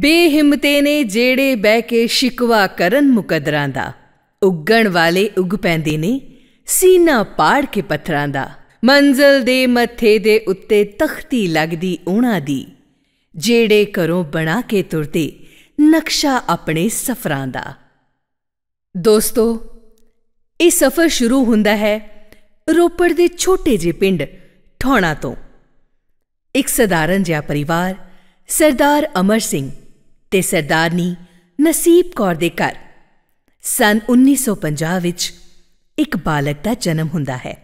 ਬੇਹਿੰਮਤੇ ਨੇ ਜਿਹੜੇ ਬਹਿ ਕੇ ਸ਼ਿਕਵਾ ਕਰਨ ਮੁਕਦਰਾਂ ਦਾ ਉੱਗਣ ਵਾਲੇ ਉੱਗ ਪੈਂਦੇ ਨੇ ਸੀਨਾ ਪਾੜ ਕੇ ਪੱਥਰਾਂ ਦਾ ਮੰਜ਼ਲ ਦੇ ਮੱਥੇ ਦੇ ਉੱਤੇ ਤਖਤੀ ਲੱਗਦੀ ਉਹਨਾਂ ਦੀ ਜਿਹੜੇ ਘਰੋਂ ਬਣਾ ਕੇ ਤੁਰਦੇ ਨਕਸ਼ਾ ਆਪਣੇ ਸਫਰਾਂ ਦਾ ਦੋਸਤੋ ਇਹ ਸਫ਼ਰ ਸ਼ੁਰੂ ਹੁੰਦਾ ਹੈ ਰੋਪੜ ਦੇ ਛੋਟੇ ਜਿਹੇ ਪਿੰਡ ਠੋਣਾ ਤੋਂ ਇੱਕ ਸਧਾਰਨ ਜਿਹਾ ਪਰਿਵਾਰ ਸਰਦਾਰ ਅਮਰ ਸਿੰਘ ਤੇ ਸਰਦਾਰਨੀ ਨਸੀਬ ਕੌਰ ਦੇ ਘਰ ਸਨ 1950 ਵਿੱਚ ਇੱਕ ਬਾਲਕ ਦਾ ਜਨਮ ਹੁੰਦਾ ਹੈ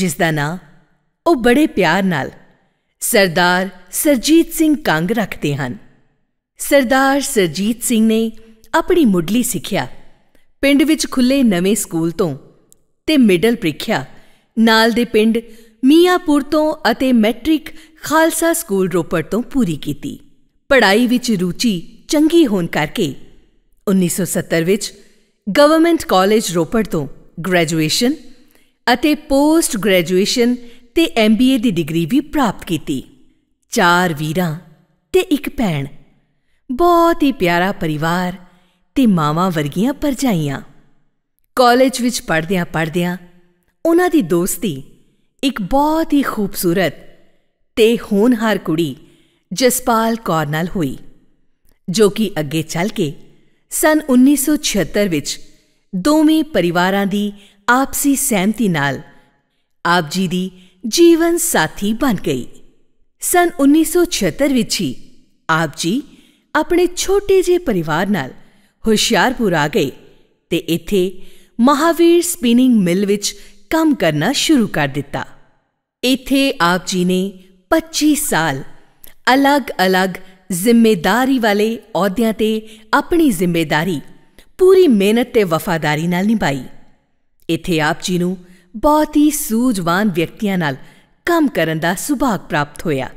ਜਿਸ ਦਾ ਨਾਂ ਉਹ ਬੜੇ ਪਿਆਰ ਨਾਲ ਸਰਦਾਰ ਸਰਜੀਤ ਸਿੰਘ ਕੰਗ ਰੱਖਦੇ ਹਨ ਸਰਦਾਰ ਸਰਜੀਤ ਸਿੰਘ ਨੇ ਆਪਣੀ ਮੁੱਢਲੀ ਸਿੱਖਿਆ ਪਿੰਡ ਵਿੱਚ ਖੁੱਲੇ ਨਵੇਂ ਸਕੂਲ ਤੋਂ ਤੇ ਮਿਡਲ ਪ੍ਰੀਖਿਆ ਨਾਲ ਦੇ ਪਿੰਡ ਮੀਆਂਪੁਰ ਤੋਂ ਅਤੇ ਮੈਟ੍ਰਿਕ ਖਾਲਸਾ ਸਕੂਲ ਰੋਪੜ ਤੋਂ ਪੂਰੀ ਕੀਤੀ ਪੜ੍ਹਾਈ ਵਿੱਚ ਰੁਚੀ ਚੰਗੀ ਹੋਣ ਕਰਕੇ 1970 ਵਿੱਚ ਗਵਰਨਮੈਂਟ ਕਾਲਜ ਰੋਪੜ ਤੋਂ ਗ੍ਰੈਜੂਏਸ਼ਨ ਅਤੇ ਪੋਸਟ ਗ੍ਰੈਜੂਏਸ਼ਨ ਤੇ ਐਮਬੀਏ ਦੀ ਡਿਗਰੀ ਵੀ ਪ੍ਰਾਪਤ ਕੀਤੀ ਚਾਰ ਵੀਰਾਂ ਤੇ ਇੱਕ ਭੈਣ ਬਹੁਤ ਹੀ ਪਿਆਰਾ ਪਰਿਵਾਰ ਤੇ ਮਾਵਾਂ ਵਰਗੀਆਂ ਪਰਜਾਈਆਂ ਕਾਲਜ ਵਿੱਚ ਪੜ੍ਹਦਿਆਂ ਪੜ੍ਹਦਿਆਂ ਉਹਨਾਂ ਦੀ ਦੋਸਤੀ ਇੱਕ ਬਹੁਤ ਹੀ ਖੂਬਸੂਰਤ ਤੇ ਹੋਣਹਾਰ ਕੁੜੀ ਜਸਪਾਲ ਕੌਰ ਨਾਲ ਹੋਈ ਜੋ ਕਿ ਅੱਗੇ ਚੱਲ ਕੇ ਸਨ 1976 ਵਿੱਚ ਦੋਵੇਂ ਪਰਿਵਾਰਾਂ ਦੀ ਆਪਸੀ ਸਹਿਮਤੀ ਨਾਲ ਆਪ ਜੀ ਦੀ ਜੀਵਨ ਸਾਥੀ ਬਣ ਗਈ ਸਨ 1976 ਵਿੱਚ ਹੀ ਆਪ ਜੀ ਆਪਣੇ ਛੋਟੇ ਜਿਹੇ ਪਰਿਵਾਰ ਨਾਲ ਹੁਸ਼ਿਆਰਪੁਰ ਆ ਗਏ ਤੇ ਇੱਥੇ ਮਹਾਵੀਰ ਸਪਿਨਿੰਗ ਮਿਲ ਵਿੱਚ ਕੰਮ ਕਰਨਾ ਸ਼ੁਰੂ ਕਰ ਦਿੱਤਾ ਇੱਥੇ ਆਪ ਜੀ ਨੇ 25 ਸਾਲ ਅਲੱਗ-ਅਲੱਗ ਜ਼ਿੰਮੇਦਾਰੀ ਵਾਲੇ ਅਹੁਦਿਆਂ ਤੇ ਆਪਣੀ ਜ਼ਿੰਮੇਦਾਰੀ ਪੂਰੀ ਮਿਹਨਤ ਤੇ ਵਫਾਦਾਰੀ ਨਾਲ ਨਿਭਾਈ ਇੱਥੇ ਆਪ ਜੀ ਨੂੰ ਬਹੁਤ ਹੀ ਸੂਝਵਾਨ ਵਿਅਕਤੀਆਂ ਨਾਲ ਕੰਮ ਕਰਨ ਦਾ ਸੁਭਾਗ ਪ੍ਰਾਪਤ ਹੋਇਆ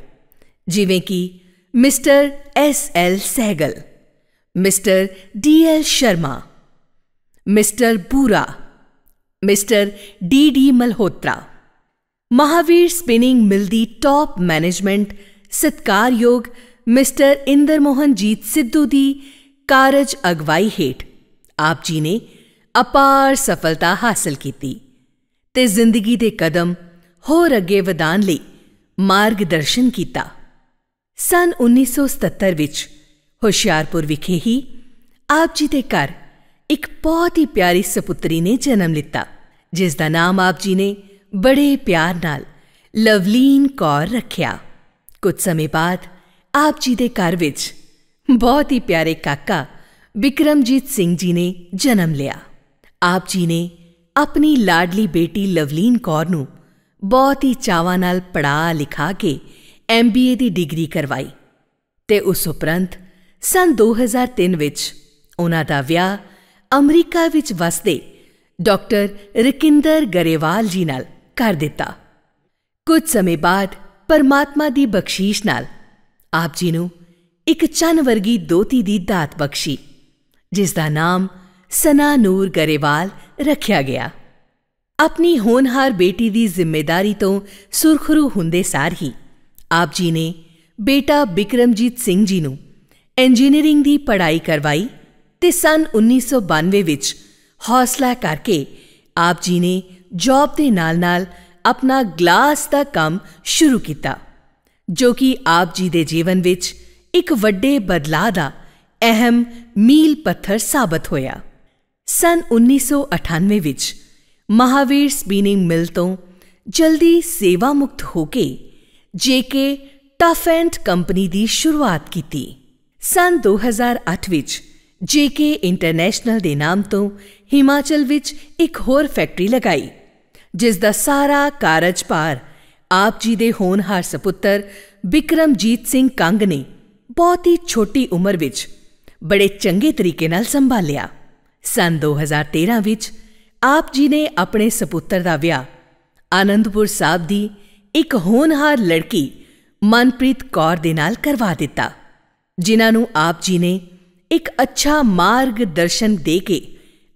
ਜਿਵੇਂ ਕਿ mister S L Sehgal mister D L Sharma mister Bura mister D D Malhotra Mahavir spinning mill ਦੀ ਟਾਪ ਮੈਨੇਜਮੈਂਟ ਸਤਕਾਰਯੋਗ ਮਿਸਟਰ ਇੰਦਰ ਮੋਹਨ ਜੀਤ ਸਿੱਧੂ ਦੀ ਕਾਰਜ ਅਗਵਾਈ ਹੇਠ ਆਪ ਜੀ ਨੇ ਅਪਾਰ ਸਫਲਤਾ ਹਾਸਲ ਕੀਤੀ ਤੇ ਜ਼ਿੰਦਗੀ ਦੇ ਕਦਮ ਹੋਰ ਅੱਗੇ ਵਧਾਣ ਲਈ ਮਾਰਗਦਰਸ਼ਨ ਕੀਤਾ ਸਨ 1977 ਵਿੱਚ ਹੁਸ਼ਿਆਰਪੁਰ ਵਿਖੇ ਹੀ ਆਪ ਜੀ ਦੇ ਘਰ ਇੱਕ ਬਹੁਤ ਹੀ ਪਿਆਰੀ ਸੁਪੁੱਤਰੀ ਨੇ ਜਨਮ ਲਿੱਤਾ ਜਿਸ ਦਾ ਨਾਮ ਆਪ ਜੀ ਨੇ ਬੜੇ ਪਿਆਰ ਨਾਲ ਲਵਲੀਨ ਕੌਰ ਰੱਖਿਆ ਕੁਝ ਸਮੇਂ ਬਾਅਦ ਆਪ ਜੀ ਦੇ ਘਰ ਵਿੱਚ ਬਹੁਤ ਹੀ ਪਿਆਰੇ ਕਾਕਾ ਵਿਕਰਮਜੀਤ ਸਿੰਘ ਜੀ ਨੇ ਜਨਮ ਲਿਆ ਆਪ ਜੀ ਨੇ ਆਪਣੀ ਲਾਡਲੀ ਬੇਟੀ ਲਵਲੀਨ ਕੌਰ ਨੂੰ ਬਹੁਤ ਹੀ ਚਾਵਾਂ ਨਾਲ ਪੜਾ ਲਿਖਾ ਕੇ ਐਮਬੀਏ ਦੀ ਡਿਗਰੀ ਕਰਵਾਈ ਤੇ ਉਸ ਉਪਰੰਤ ਸਨ 2003 ਵਿੱਚ ਉਹਨਾਂ ਦਾ ਵਿਆਹ ਅਮਰੀਕਾ ਵਿੱਚ ਵਸਦੇ ਡਾਕਟਰ ਰਕਿੰਦਰ ਗਰੇਵਾਲ ਜੀ ਨਾਲ ਕਰ ਦਿੱਤਾ ਕੁਝ ਸਮੇਂ ਬਾਅਦ ਪਰਮਾਤਮਾ ਦੀ ਬਖਸ਼ੀਸ਼ ਨਾਲ ਆਪ ਜੀ ਨੂੰ ਇੱਕ ਚੰਨ ਵਰਗੀ ਦੋਤੀ ਦੀ ਦਾਤ ਬਖਸ਼ੀ ਜਿਸ ਦਾ ਨਾਮ ਸਨਾ ਨੂਰ ਗਰੇਵਾਲ ਰੱਖਿਆ ਗਿਆ ਆਪਣੀ ਹੋਨਹਾਰ ਬੇਟੀ ਦੀ ਜ਼ਿੰਮੇਵਾਰੀ ਤੋਂ ਸੁਰਖਰੂ ਹੁੰਦੇ ਸਾਰ ਹੀ ਆਪ ਜੀ ਨੇ ਬੇਟਾ ਬਿਕਰਮਜੀਤ ਸਿੰਘ ਜੀ ਨੂੰ ਇੰਜੀਨੀਅਰਿੰਗ ਦੀ ਪੜ੍ਹਾਈ ਕਰਵਾਈ ਤੇ ਸਨ 1992 ਵਿੱਚ ਹੌਸਲਾ ਕਰਕੇ ਆਪ ਜੀ ਨੇ ਜੌਬ ਦੇ ਨਾਲ-ਨਾਲ ਆਪਣਾ ਗਲਾਸ ਦਾ ਕੰਮ ਸ਼ੁਰੂ ਕੀਤਾ ਜੋ ਕਿ ਆਪ ਜੀ ਦੇ ਜੀਵਨ ਵਿੱਚ ਇੱਕ ਵੱਡੇ ਬਦਲਾਅ ਦਾ ਅਹਿਮ ਮੀਲ ਪੱਥਰ ਸਾਬਤ ਹੋਇਆ ਸਨ 1998 ਵਿੱਚ ਮਹਾਵੀਰ ਸਪੀਨਿੰਗ ਮਿਲ ਤੋਂ ਜਲਦੀ ਸੇਵਾ ਮੁਕਤ ਹੋ ਕੇ ਜੇਕੇ ਟਫ ਐਂਡ ਕੰਪਨੀ ਦੀ ਸ਼ੁਰੂਆਤ ਕੀਤੀ ਸਨ 2008 ਵਿੱਚ ਜੇਕੇ ਇੰਟਰਨੈਸ਼ਨਲ ਦੇ ਨਾਮ ਤੋਂ ਹਿਮਾਚਲ ਵਿੱਚ ਇੱਕ ਹੋਰ ਫੈਕਟਰੀ ਲਗਾਈ ਜਿਸ ਦਾ ਸਾਰਾ ਕਾਰਜਪਾਰ ਆਪ ਜੀ ਦੇ ਹੋਣਹਾਰ ਸੁਪੁੱਤਰ ਬਿਕਰਮਜੀਤ ਸਿੰਘ ਕੰਗ ਨੇ ਬਹੁਤ ਹੀ ਛੋਟੀ ਉਮਰ ਵਿੱਚ ਬੜੇ ਚੰਗੇ ਤਰੀਕੇ ਨਾਲ ਸੰਭਾਲਿਆ ਸਨ 2013 ਵਿੱਚ ਆਪ ਜੀ ਨੇ ਆਪਣੇ ਸੁਪੁੱਤਰ ਦਾ ਵਿਆਹ ਆਨੰਦਪੁਰ ਸਾਹਿਬ ਦੀ ਇੱਕ ਹੋਣਹਾਰ ਲੜਕੀ ਮਨਪ੍ਰੀਤ ਕੌਰ ਦੇ ਨਾਲ ਕਰਵਾ ਦਿੱਤਾ ਜਿਨ੍ਹਾਂ ਨੂੰ ਆਪ ਜੀ ਨੇ ਇੱਕ ਅੱਛਾ ਮਾਰਗ ਦਰਸ਼ਨ ਦੇ ਕੇ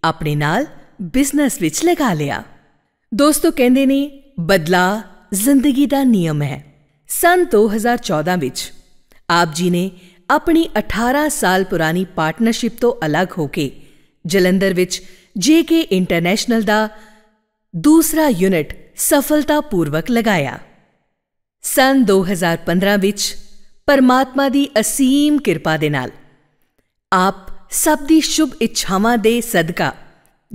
ਆਪਣੇ ਨਾਲ ਬਿਜ਼ਨਸ ਵਿੱਚ ਲਗਾ ਲਿਆ ਦੋਸਤੋ ਕਹਿੰਦੇ ਨੇ ਬਦਲਾ ਜ਼ਿੰਦਗੀ ਦਾ ਨਿਯਮ ਹੈ ਸਨ 2014 ਵਿੱਚ ਆਪ ਜੀ ਨੇ ਆਪਣੀ 18 ਸਾਲ ਪੁਰਾਣੀ ਪਾਰਟਨਰਸ਼ਿਪ ਤੋਂ ਅਲੱਗ ਹੋ ਕੇ ਜਲੰਧਰ ਵਿੱਚ ਜੇਕੇ ਇੰਟਰਨੈਸ਼ਨਲ ਦਾ ਦੂਸਰਾ ਯੂਨਿਟ ਸਫਲਤਾਪੂਰਵਕ ਲਗਾਇਆ ਸਨ 2015 ਵਿੱਚ ਪਰਮਾਤਮਾ ਦੀ ਅਸੀਮ ਕਿਰਪਾ ਦੇ ਨਾਲ ਆਪ ਸਭ ਦੀ ਸ਼ੁਭ ਇੱਛਾਵਾਂ ਦੇ ਸਦਕਾ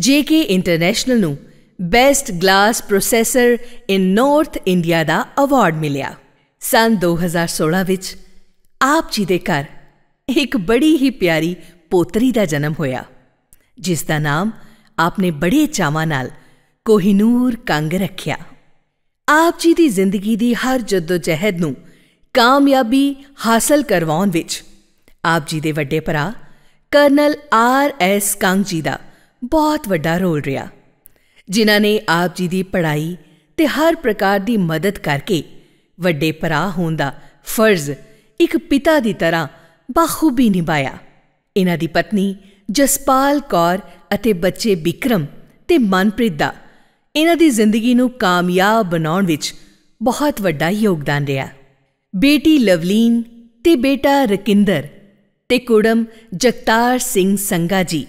ਜੇਕੇ ਇੰਟਰਨੈਸ਼ਨਲ ਨੂੰ best glass processor in North India ਦਾ ਅਵਾਰਡ ਮਿਲਿਆ ਸਨ 2016 ਵਿੱਚ ਆਪ ਜੀ ਦੇ ਘਰ ਇੱਕ ਬੜੀ ਹੀ ਪਿਆਰੀ ਪੋਤਰੀ ਦਾ ਜਨਮ ਹੋਇਆ ਜਿਸ ਦਾ ਨਾਮ ਆਪਨੇ ਬੜੇ ਚਾਵਾਂ ਨਾਲ ਕੋਹਿਨੂਰ ਕੰਗ ਰੱਖਿਆ ਆਪ ਜੀ ਦੀ ਜ਼ਿੰਦਗੀ ਦੀ ਹਰ ਜਦੋਜਹਿਦ ਨੂੰ ਕਾਮਯਾਬੀ ਹਾਸਲ ਕਰਵਾਉਣ ਵਿੱਚ ਆਪ ਜੀ ਦੇ ਵੱਡੇ ਭਰਾ ਕਰਨਲ ਆਰ ਐਸ ਕੰਗ ਜੀ ਦਾ ਬਹੁਤ ਵੱਡਾ ਰੋਲ ਰਿਹਾ ਜਿਨ੍ਹਾਂ ਨੇ ਆਪ ਜੀ ਦੀ ਪੜ੍ਹਾਈ ਤੇ ਹਰ ਪ੍ਰਕਾਰ ਦੀ ਮਦਦ ਕਰਕੇ ਵੱਡੇ ਭਰਾ ਹੋਣ ਦਾ ਫਰਜ਼ ਇੱਕ ਪਿਤਾ ਦੀ ਤਰ੍ਹਾਂ ਬਾਖੂਬੀ ਨਿਭਾਇਆ ਇਹਨਾਂ ਦੀ ਪਤਨੀ ਜਸਪਾਲ ਕੌਰ ਅਤੇ ਬੱਚੇ ਵਿਕਰਮ ਤੇ ਮਨਪ੍ਰੀਤ ਦਾ ਇਹਨਾਂ ਦੀ ਜ਼ਿੰਦਗੀ ਨੂੰ ਕਾਮਯਾਬ ਬਣਾਉਣ ਵਿੱਚ ਬਹੁਤ ਵੱਡਾ ਯੋਗਦਾਨ ਰਿਹਾ ਬੇਟੀ ਲਵਲੀਨ ਤੇ ਬੇਟਾ ਰਕਿੰਦਰ ਤੇ ਕੁੜਮ ਜਗਤਾਰ ਸਿੰਘ ਸੰਗਾ ਜੀ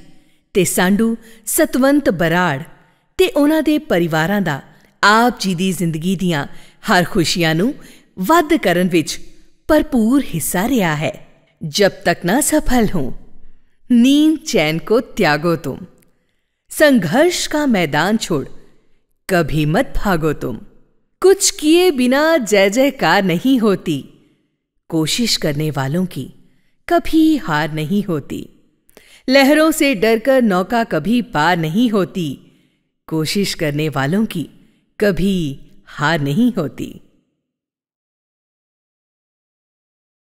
ਤੇ ਸਾਂਡੂ ਸਤਵੰਤ ਬਰਾੜ ਤੇ ਉਹਨਾਂ ਦੇ ਪਰਿਵਾਰਾਂ ਦਾ ਆਪ ਜੀ ਦੀ ਜ਼ਿੰਦਗੀ ਦੀਆਂ ਹਰ ਖੁਸ਼ੀਆਂ ਨੂੰ ਵੱਧ ਕਰਨ ਵਿੱਚ ਭਰਪੂਰ ਹਿੱਸਾ जब तक ना सफल हो नींद चैन को त्यागो तुम संघर्ष का मैदान छोड़ कभी मत भागो तुम कुछ किए बिना जय जयकार नहीं होती कोशिश करने वालों की कभी हार नहीं होती लहरों से डरकर नौका कभी पार नहीं होती कोशिश करने वालों की कभी हार नहीं होती